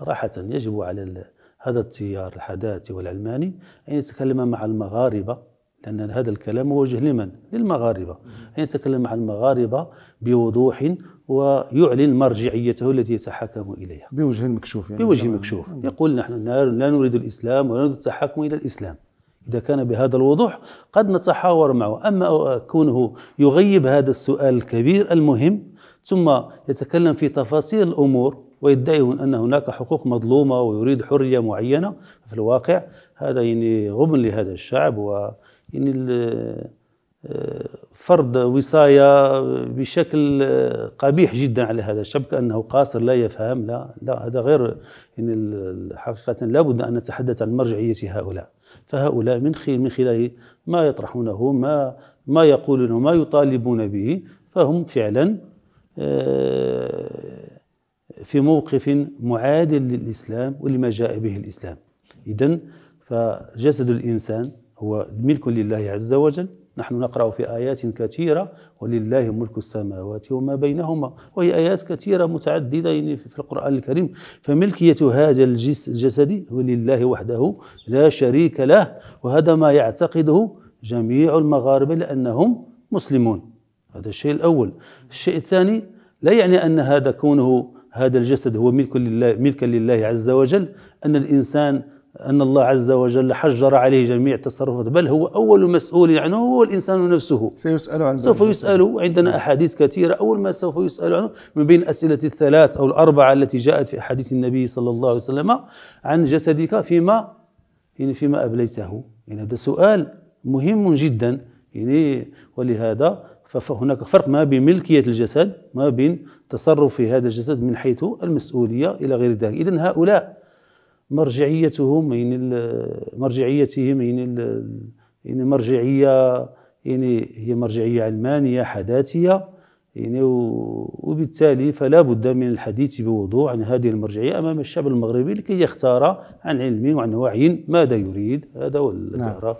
صراحة يجب على هذا التيار الحداثي والعلماني أن يتكلم مع المغاربة لأن هذا الكلام موجه لمن؟ للمغاربة أن يتكلم مع المغاربة بوضوح ويعلن مرجعيته التي يتحكم إليها بوجه مكشوف يعني بوجه نعم. مكشوف نعم. يقول نحن لا نريد الإسلام ولا نريد التحكم إلى الإسلام إذا كان بهذا الوضوح قد نتحاور معه أما كونه يغيب هذا السؤال الكبير المهم ثم يتكلم في تفاصيل الأمور ويدعي ان هناك حقوق مظلومه ويريد حريه معينه في الواقع هذا يعني غبن لهذا الشعب و يعني فرض وصايه بشكل قبيح جدا على هذا الشعب كانه قاصر لا يفهم لا لا هذا غير يعني حقيقه لابد ان نتحدث عن مرجعيه هؤلاء فهؤلاء من خلال من خلال ما يطرحونه ما ما يقولون ما يطالبون به فهم فعلا آه، في موقف معادل للإسلام ولما جاء به الإسلام إذا فجسد الإنسان هو ملك لله عز وجل نحن نقرأ في آيات كثيرة ولله ملك السماوات وما بينهما وهي آيات كثيرة متعددة يعني في القرآن الكريم فملكية هذا الجسد هو لله وحده لا شريك له وهذا ما يعتقده جميع المغاربة لأنهم مسلمون هذا الشيء الأول الشيء الثاني لا يعني أن هذا كونه هذا الجسد هو ملك لله ملكا لله عز وجل أن الإنسان أن الله عز وجل حجر عليه جميع التصرفات بل هو أول مسؤول عنه يعني هو الإنسان نفسه سيسأل عنه سوف يسأل عندنا أحاديث كثيرة أول ما سوف يسأل عنه من بين الأسئلة الثلاث أو الأربعة التي جاءت في أحاديث النبي صلى الله عليه وسلم عن جسدك فيما يعني فيما أبليته يعني هذا سؤال مهم جدا يعني ولهذا فهناك فرق ما بين ملكية الجسد ما بين تصرف هذا الجسد من حيث المسؤولية إلى غير ذلك إذا هؤلاء مرجعيتهم يعني مرجعيتهم يعني يعني مرجعية يعني هي مرجعية علمانية حداثية يعني وبالتالي فلا بد من الحديث بوضوح عن هذه المرجعية أمام الشعب المغربي لكي يختار عن علم وعن وعي ماذا يريد هذا هو نعم.